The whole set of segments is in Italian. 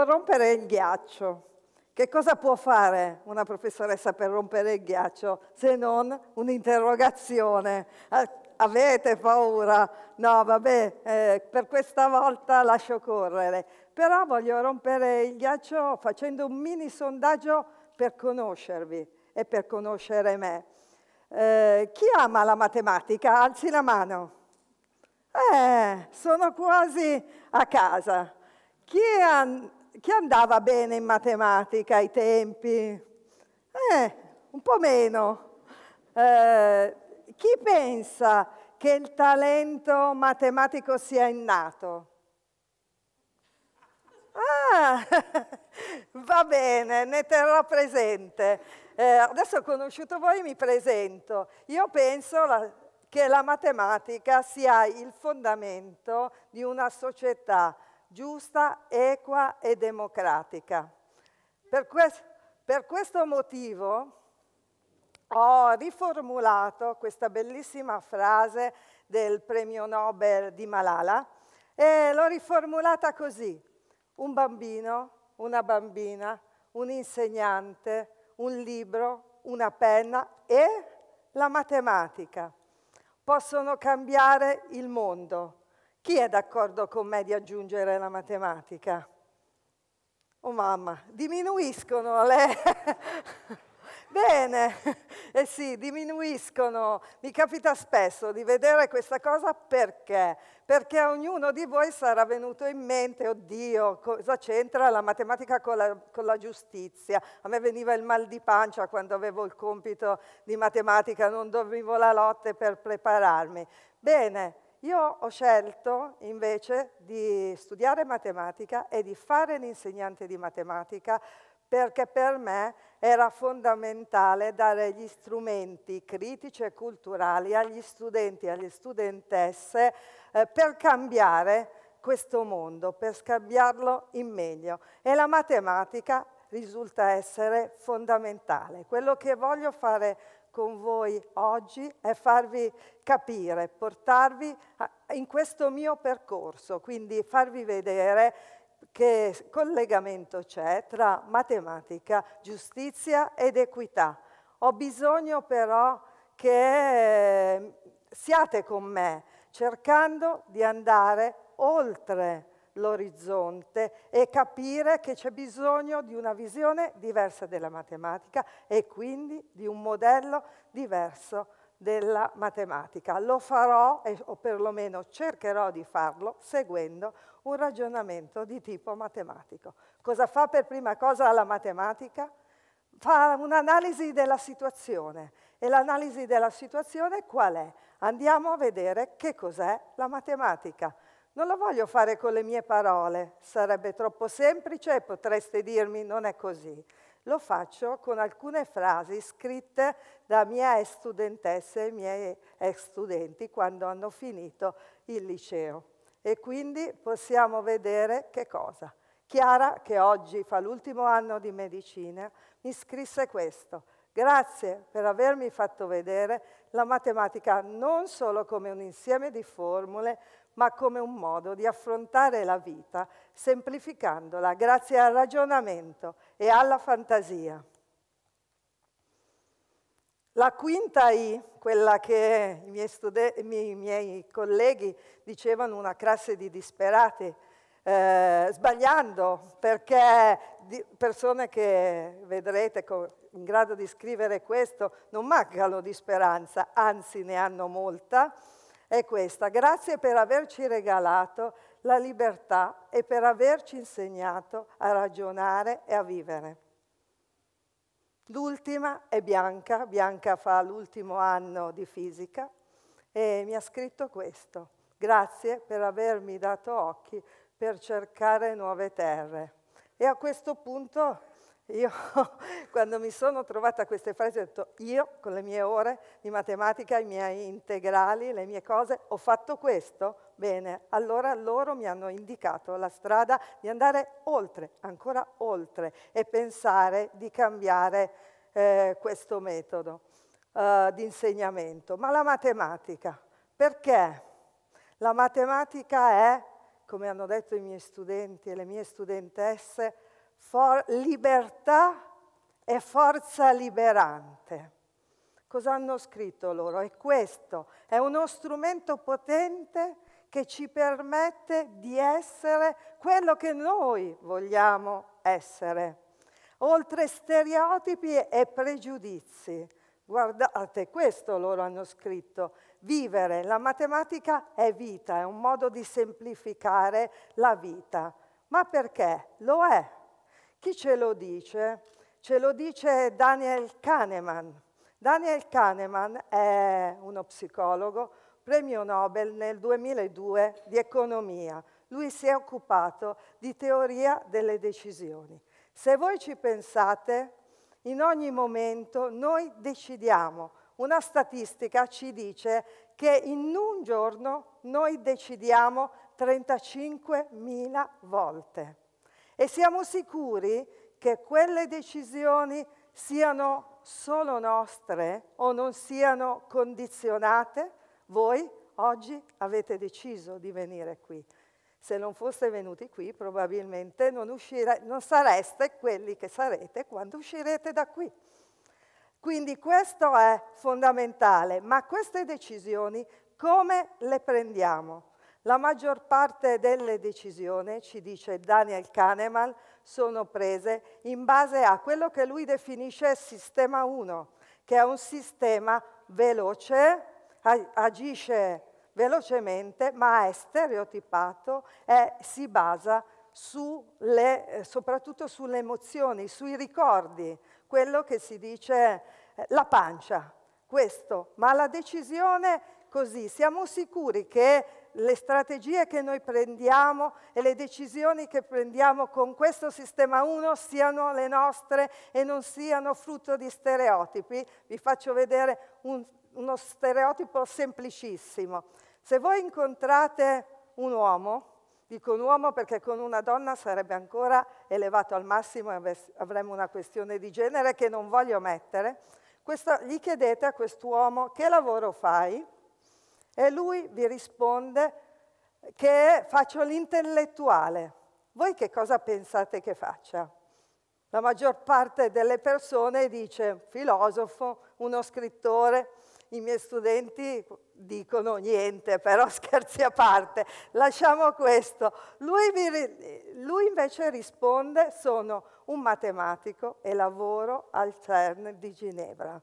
devo rompere il ghiaccio. Che cosa può fare una professoressa per rompere il ghiaccio se non un'interrogazione? Ah, avete paura? No, vabbè, eh, per questa volta lascio correre. Però voglio rompere il ghiaccio facendo un mini sondaggio per conoscervi e per conoscere me. Eh, chi ama la matematica? Alzi la mano. Eh, sono quasi a casa. Chi ha chi andava bene in matematica ai tempi? Eh, un po' meno. Eh, chi pensa che il talento matematico sia innato? Ah, va bene, ne terrò presente. Eh, adesso ho conosciuto voi, mi presento. Io penso la, che la matematica sia il fondamento di una società giusta, equa e democratica. Per, que- per questo motivo ho riformulato questa bellissima frase del premio Nobel di Malala e l'ho riformulata così. Un bambino, una bambina, un insegnante, un libro, una penna e la matematica possono cambiare il mondo. Chi è d'accordo con me di aggiungere la matematica? Oh mamma, diminuiscono le... Bene, eh sì, diminuiscono. Mi capita spesso di vedere questa cosa perché? Perché a ognuno di voi sarà venuto in mente, oddio, cosa c'entra la matematica con la, con la giustizia? A me veniva il mal di pancia quando avevo il compito di matematica, non dovevo la notte per prepararmi. Bene, io ho scelto invece di studiare matematica e di fare l'insegnante di matematica perché per me era fondamentale dare gli strumenti critici e culturali agli studenti e alle studentesse eh, per cambiare questo mondo, per cambiarlo in meglio. E la matematica risulta essere fondamentale. Quello che voglio fare con voi oggi è farvi capire, portarvi in questo mio percorso, quindi farvi vedere che collegamento c'è tra matematica, giustizia ed equità. Ho bisogno però che ehm, siate con me cercando di andare oltre l'orizzonte e capire che c'è bisogno di una visione diversa della matematica e quindi di un modello diverso della matematica. Lo farò, o perlomeno cercherò di farlo, seguendo un ragionamento di tipo matematico. Cosa fa per prima cosa la matematica? Fa un'analisi della situazione. E l'analisi della situazione qual è? Andiamo a vedere che cos'è la matematica. Non lo voglio fare con le mie parole, sarebbe troppo semplice e potreste dirmi non è così. Lo faccio con alcune frasi scritte da mie ex studentesse e miei ex studenti quando hanno finito il liceo. E quindi possiamo vedere che cosa. Chiara, che oggi fa l'ultimo anno di medicina, mi scrisse questo. Grazie per avermi fatto vedere la matematica non solo come un insieme di formule, ma come un modo di affrontare la vita, semplificandola grazie al ragionamento e alla fantasia. La quinta I, quella che i miei, i miei colleghi dicevano una classe di disperati, eh, sbagliando perché persone che vedrete in grado di scrivere questo non mancano di speranza, anzi ne hanno molta, è questa. Grazie per averci regalato la libertà e per averci insegnato a ragionare e a vivere. L'ultima è Bianca, Bianca fa l'ultimo anno di fisica e mi ha scritto questo. Grazie per avermi dato occhi per cercare nuove terre. E a questo punto io quando mi sono trovata a queste frasi ho detto io con le mie ore di matematica, i miei integrali, le mie cose, ho fatto questo? Bene, allora loro mi hanno indicato la strada di andare oltre, ancora oltre e pensare di cambiare eh, questo metodo eh, di insegnamento. Ma la matematica, perché? La matematica è, come hanno detto i miei studenti e le mie studentesse, for- libertà e forza liberante. Cosa hanno scritto loro? È questo, è uno strumento potente che ci permette di essere quello che noi vogliamo essere, oltre stereotipi e pregiudizi. Guardate, questo loro hanno scritto, vivere, la matematica è vita, è un modo di semplificare la vita. Ma perché? Lo è. Chi ce lo dice? Ce lo dice Daniel Kahneman. Daniel Kahneman è uno psicologo, premio Nobel nel 2002 di economia. Lui si è occupato di teoria delle decisioni. Se voi ci pensate, in ogni momento noi decidiamo. Una statistica ci dice che in un giorno noi decidiamo 35.000 volte e siamo sicuri che quelle decisioni siano solo nostre o non siano condizionate? Voi oggi avete deciso di venire qui. Se non foste venuti qui probabilmente non, uscire, non sareste quelli che sarete quando uscirete da qui. Quindi questo è fondamentale, ma queste decisioni come le prendiamo? La maggior parte delle decisioni, ci dice Daniel Kahneman, sono prese in base a quello che lui definisce sistema 1, che è un sistema veloce, agisce velocemente, ma è stereotipato e si basa sulle, soprattutto sulle emozioni, sui ricordi, quello che si dice eh, la pancia, questo. Ma la decisione così, siamo sicuri che le strategie che noi prendiamo e le decisioni che prendiamo con questo sistema 1 siano le nostre e non siano frutto di stereotipi. Vi faccio vedere un, uno stereotipo semplicissimo. Se voi incontrate un uomo, dico un uomo perché con una donna sarebbe ancora elevato al massimo e avremmo una questione di genere che non voglio mettere, questo, gli chiedete a quest'uomo che lavoro fai? E lui vi risponde che faccio l'intellettuale. Voi che cosa pensate che faccia? La maggior parte delle persone dice filosofo, uno scrittore, i miei studenti dicono niente, però scherzi a parte, lasciamo questo. Lui, vi, lui invece risponde sono un matematico e lavoro al CERN di Ginevra.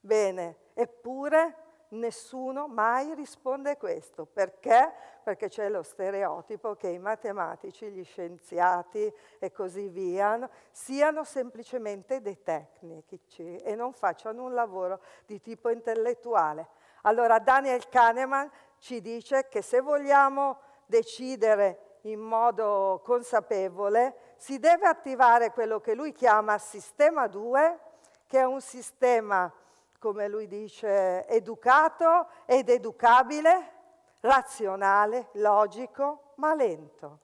Bene, eppure nessuno mai risponde questo. Perché? Perché c'è lo stereotipo che i matematici, gli scienziati e così via siano semplicemente dei tecnici e non facciano un lavoro di tipo intellettuale. Allora Daniel Kahneman ci dice che se vogliamo decidere in modo consapevole, si deve attivare quello che lui chiama sistema 2, che è un sistema come lui dice, educato ed educabile, razionale, logico, ma lento.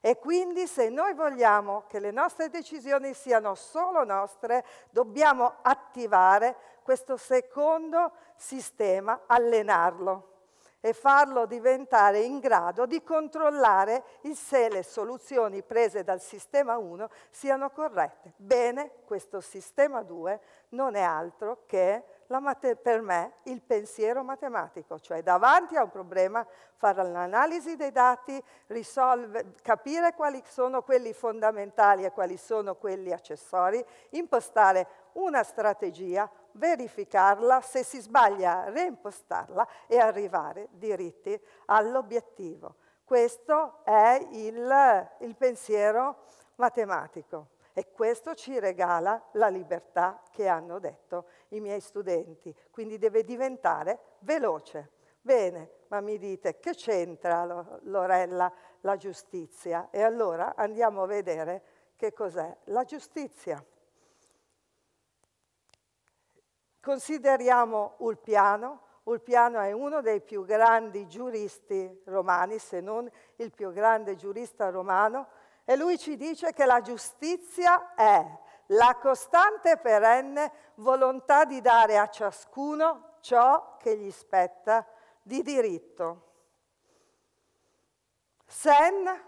E quindi se noi vogliamo che le nostre decisioni siano solo nostre, dobbiamo attivare questo secondo sistema, allenarlo e farlo diventare in grado di controllare se le soluzioni prese dal sistema 1 siano corrette. Bene, questo sistema 2 non è altro che per me il pensiero matematico, cioè davanti a un problema fare l'analisi dei dati, risolve, capire quali sono quelli fondamentali e quali sono quelli accessori, impostare una strategia, verificarla, se si sbaglia reimpostarla e arrivare diritti all'obiettivo. Questo è il, il pensiero matematico e questo ci regala la libertà che hanno detto i miei studenti, quindi deve diventare veloce. Bene, ma mi dite che c'entra Lorella la giustizia? E allora andiamo a vedere che cos'è la giustizia. Consideriamo Ulpiano, Ulpiano è uno dei più grandi giuristi romani, se non il più grande giurista romano, e lui ci dice che la giustizia è la costante e perenne volontà di dare a ciascuno ciò che gli spetta di diritto. Sen,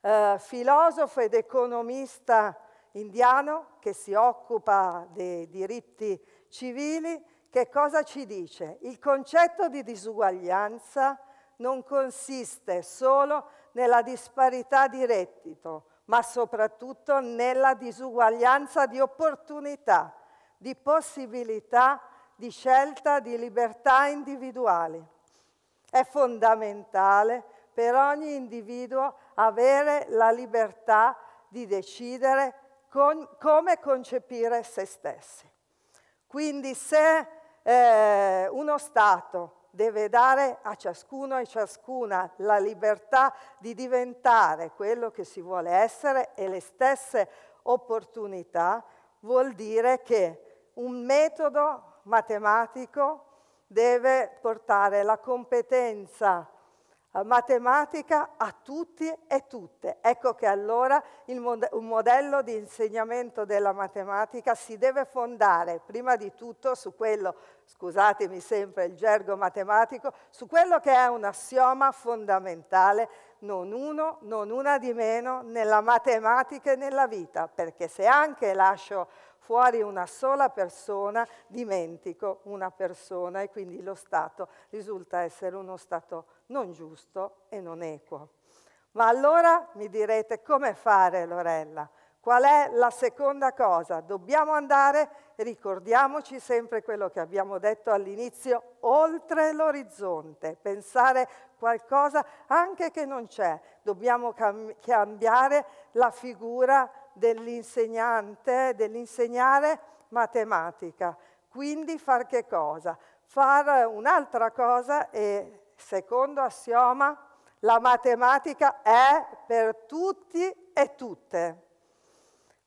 eh, filosofo ed economista indiano che si occupa dei diritti civili, che cosa ci dice? Il concetto di disuguaglianza non consiste solo nella disparità di reddito, ma soprattutto nella disuguaglianza di opportunità, di possibilità, di scelta, di libertà individuali. È fondamentale per ogni individuo avere la libertà di decidere con, come concepire se stessi. Quindi se eh, uno Stato deve dare a ciascuno e ciascuna la libertà di diventare quello che si vuole essere e le stesse opportunità, vuol dire che un metodo matematico deve portare la competenza eh, matematica a tutti e tutte. Ecco che allora mod un modello di insegnamento della matematica si deve fondare prima di tutto su quello, scusatemi sempre il gergo matematico, su quello che è un assioma fondamentale, non uno, non una di meno, nella matematica e nella vita, perché se anche lascio fuori una sola persona dimentico una persona e quindi lo Stato risulta essere uno Stato non giusto e non equo. Ma allora mi direte come fare Lorella? Qual è la seconda cosa? Dobbiamo andare, ricordiamoci sempre quello che abbiamo detto all'inizio, oltre l'orizzonte, pensare qualcosa anche che non c'è. Dobbiamo cambiare la figura dell'insegnante, dell'insegnare matematica. Quindi far che cosa? Far un'altra cosa e secondo assioma la matematica è per tutti e tutte.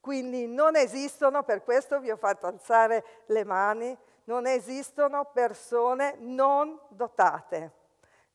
Quindi non esistono, per questo vi ho fatto alzare le mani, non esistono persone non dotate,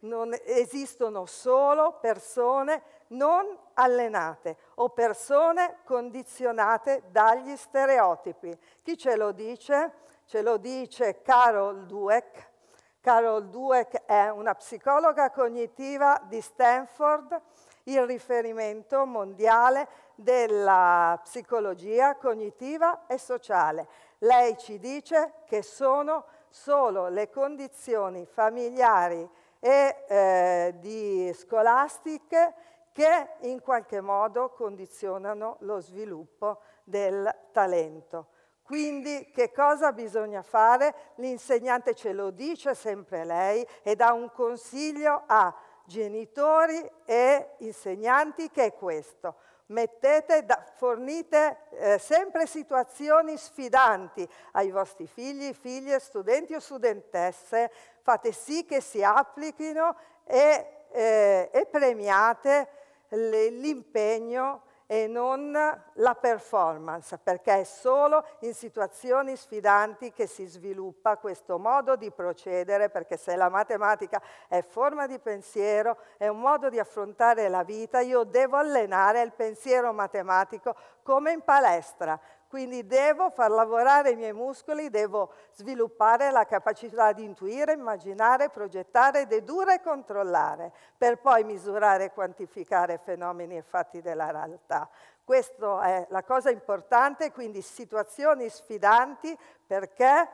non esistono solo persone non allenate o persone condizionate dagli stereotipi. Chi ce lo dice? Ce lo dice Carol Dweck. Carol Dweck è una psicologa cognitiva di Stanford, il riferimento mondiale della psicologia cognitiva e sociale. Lei ci dice che sono solo le condizioni familiari e eh, scolastiche che in qualche modo condizionano lo sviluppo del talento. Quindi che cosa bisogna fare? L'insegnante ce lo dice sempre lei e dà un consiglio a genitori e insegnanti che è questo. Mettete, da, fornite eh, sempre situazioni sfidanti ai vostri figli, figlie, studenti o studentesse, fate sì che si applichino e, eh, e premiate l'impegno e non la performance, perché è solo in situazioni sfidanti che si sviluppa questo modo di procedere, perché se la matematica è forma di pensiero, è un modo di affrontare la vita, io devo allenare il pensiero matematico come in palestra, quindi devo far lavorare i miei muscoli, devo sviluppare la capacità di intuire, immaginare, progettare, dedurre e controllare, per poi misurare e quantificare fenomeni e fatti della realtà. Questa è la cosa importante, quindi situazioni sfidanti perché,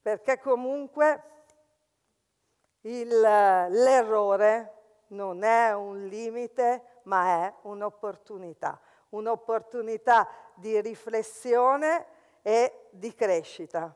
perché comunque l'errore non è un limite ma è un'opportunità un'opportunità di riflessione e di crescita.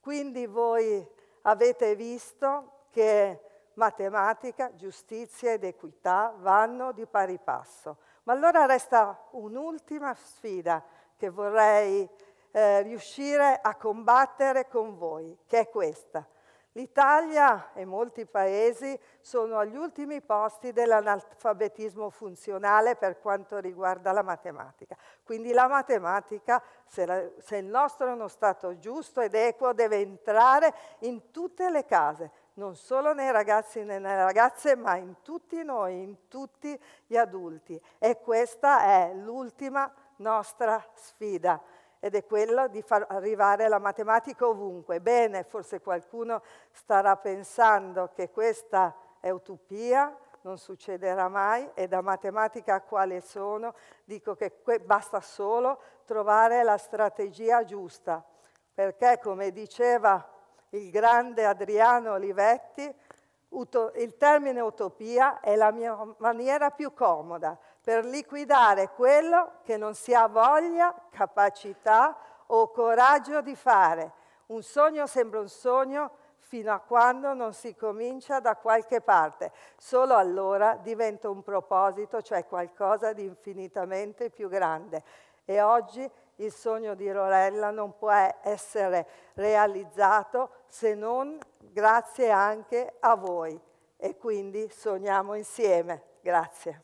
Quindi voi avete visto che matematica, giustizia ed equità vanno di pari passo. Ma allora resta un'ultima sfida che vorrei eh, riuscire a combattere con voi, che è questa. L'Italia e molti paesi sono agli ultimi posti dell'analfabetismo funzionale per quanto riguarda la matematica. Quindi la matematica, se, la, se il nostro è uno Stato giusto ed equo, deve entrare in tutte le case, non solo nei ragazzi e nelle ragazze, ma in tutti noi, in tutti gli adulti. E questa è l'ultima nostra sfida ed è quello di far arrivare la matematica ovunque. Bene, forse qualcuno starà pensando che questa è utopia, non succederà mai e da matematica quale sono dico che basta solo trovare la strategia giusta, perché come diceva il grande Adriano Olivetti, il termine utopia è la mia maniera più comoda, per liquidare quello che non si ha voglia, capacità o coraggio di fare. Un sogno sembra un sogno fino a quando non si comincia da qualche parte. Solo allora diventa un proposito, cioè qualcosa di infinitamente più grande. E oggi il sogno di Rorella non può essere realizzato se non grazie anche a voi. E quindi sogniamo insieme. Grazie.